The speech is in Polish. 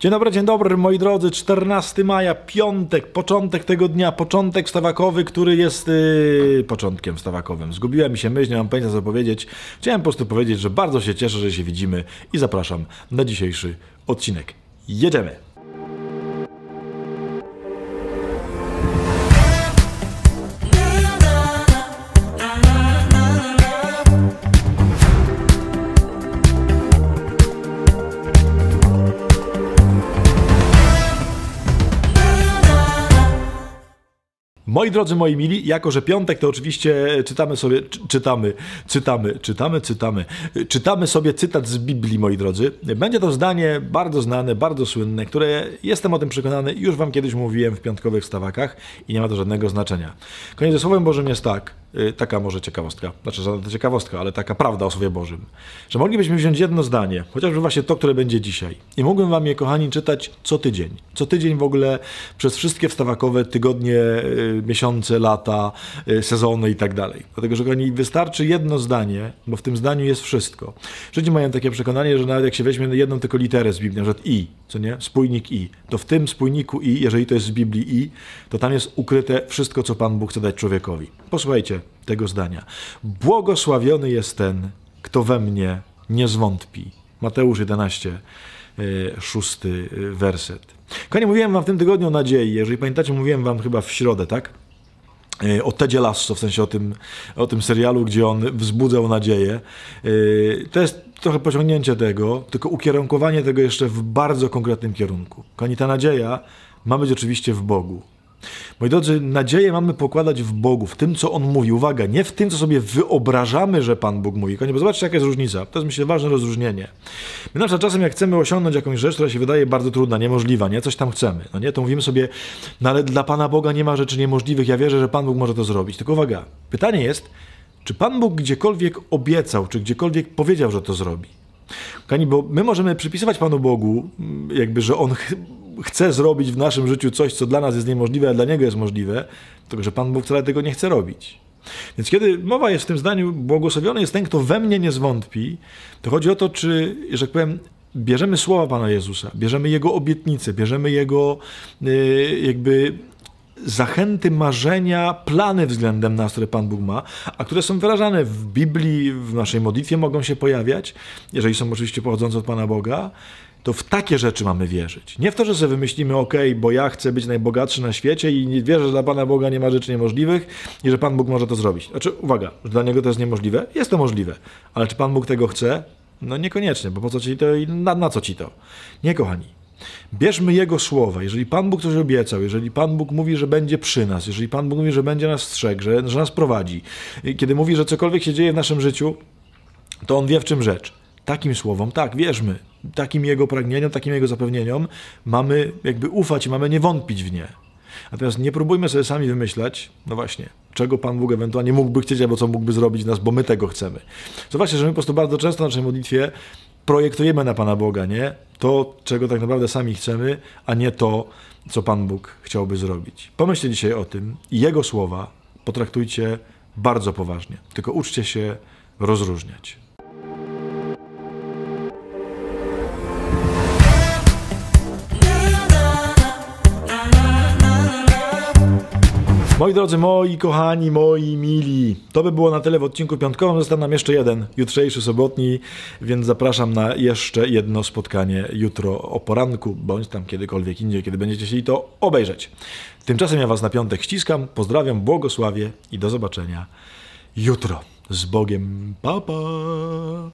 Dzień dobry, dzień dobry moi drodzy, 14 maja, piątek, początek tego dnia, początek stawakowy, który jest yy, początkiem stawakowym. Zgubiła mi się myśl, nie mam pojęcia co powiedzieć. Chciałem po prostu powiedzieć, że bardzo się cieszę, że się widzimy i zapraszam na dzisiejszy odcinek. Jedziemy! Moi drodzy, moi mili, jako że piątek, to oczywiście czytamy sobie, czytamy, czytamy, czytamy, czytamy, czytamy sobie cytat z Biblii, moi drodzy. Będzie to zdanie bardzo znane, bardzo słynne, które jestem o tym przekonany, już wam kiedyś mówiłem w piątkowych stawakach i nie ma to żadnego znaczenia. Koniec ze Słowem Bożym jest tak, y, taka może ciekawostka, znaczy żadna ciekawostka, ale taka prawda o Słowie Bożym, że moglibyśmy wziąć jedno zdanie, chociażby właśnie to, które będzie dzisiaj i mógłbym wam je, kochani, czytać co tydzień. Co tydzień w ogóle przez wszystkie wstawakowe tygodnie y, miesiące, lata, y, sezony i tak dalej. Dlatego, że oni wystarczy jedno zdanie, bo w tym zdaniu jest wszystko. Ludzie mają takie przekonanie, że nawet jak się weźmie jedną tylko literę z Biblii, na przykład i, co nie? Spójnik i. To w tym spójniku i, jeżeli to jest z Biblii i, to tam jest ukryte wszystko, co Pan Bóg chce dać człowiekowi. Posłuchajcie tego zdania. Błogosławiony jest ten, kto we mnie nie zwątpi. Mateusz 11, E, szósty e, werset. Kochani, mówiłem wam w tym tygodniu o nadziei. Jeżeli pamiętacie, mówiłem wam chyba w środę, tak? E, o Tedzie Lasso, w sensie o tym, o tym serialu, gdzie on wzbudzał nadzieję. To jest trochę pociągnięcie tego, tylko ukierunkowanie tego jeszcze w bardzo konkretnym kierunku. Kochani, ta nadzieja ma być oczywiście w Bogu. Moi drodzy, nadzieję mamy pokładać w Bogu, w tym, co On mówi. Uwaga, nie w tym, co sobie wyobrażamy, że Pan Bóg mówi. Kochani, bo zobaczcie, jaka jest różnica. To jest, myślę, ważne rozróżnienie. My na przykład czasem, jak chcemy osiągnąć jakąś rzecz, która się wydaje bardzo trudna, niemożliwa, nie? Coś tam chcemy, no nie? To mówimy sobie, no ale dla Pana Boga nie ma rzeczy niemożliwych, ja wierzę, że Pan Bóg może to zrobić. Tylko uwaga, pytanie jest, czy Pan Bóg gdziekolwiek obiecał, czy gdziekolwiek powiedział, że to zrobi? Kochani, bo my możemy przypisywać Panu Bogu, mm, jakby, że On chce zrobić w naszym życiu coś, co dla nas jest niemożliwe, a dla niego jest możliwe, tylko że Pan Bóg wcale tego nie chce robić. Więc kiedy mowa jest w tym zdaniu, błogosławiony jest ten, kto we mnie nie zwątpi, to chodzi o to, czy, że tak powiem, bierzemy słowa Pana Jezusa, bierzemy Jego obietnice, bierzemy Jego y, jakby zachęty, marzenia, plany względem nas, które Pan Bóg ma, a które są wyrażane w Biblii, w naszej modlitwie mogą się pojawiać, jeżeli są oczywiście pochodzące od Pana Boga to w takie rzeczy mamy wierzyć. Nie w to, że sobie wymyślimy, ok, bo ja chcę być najbogatszy na świecie i nie wierzę, że dla Pana Boga nie ma rzeczy niemożliwych i że Pan Bóg może to zrobić. Znaczy, uwaga, że dla Niego to jest niemożliwe? Jest to możliwe. Ale czy Pan Bóg tego chce? No niekoniecznie, bo po co Ci to i na, na co Ci to? Nie, kochani. Bierzmy Jego słowa. Jeżeli Pan Bóg coś obiecał, jeżeli Pan Bóg mówi, że będzie przy nas, jeżeli Pan Bóg mówi, że będzie nas strzegł, że, że nas prowadzi, kiedy mówi, że cokolwiek się dzieje w naszym życiu, to On wie, w czym rzecz takim słowom, tak, wierzmy, takim jego pragnieniom, takim jego zapewnieniom mamy jakby ufać, mamy nie wątpić w nie. Natomiast nie próbujmy sobie sami wymyślać, no właśnie, czego Pan Bóg ewentualnie mógłby chcieć, albo co mógłby zrobić nas, bo my tego chcemy. Zobaczcie, że my po prostu bardzo często na naszej modlitwie projektujemy na Pana Boga, nie? To, czego tak naprawdę sami chcemy, a nie to, co Pan Bóg chciałby zrobić. Pomyślcie dzisiaj o tym i Jego słowa potraktujcie bardzo poważnie, tylko uczcie się rozróżniać. Moi drodzy, moi kochani, moi mili, to by było na tyle w odcinku piątkowym. Zostanę nam jeszcze jeden, jutrzejszy, sobotni, więc zapraszam na jeszcze jedno spotkanie jutro o poranku, bądź tam kiedykolwiek indziej, kiedy będziecie chcieli to obejrzeć. Tymczasem ja Was na piątek ściskam, pozdrawiam, błogosławię i do zobaczenia jutro. Z Bogiem, papa. Pa.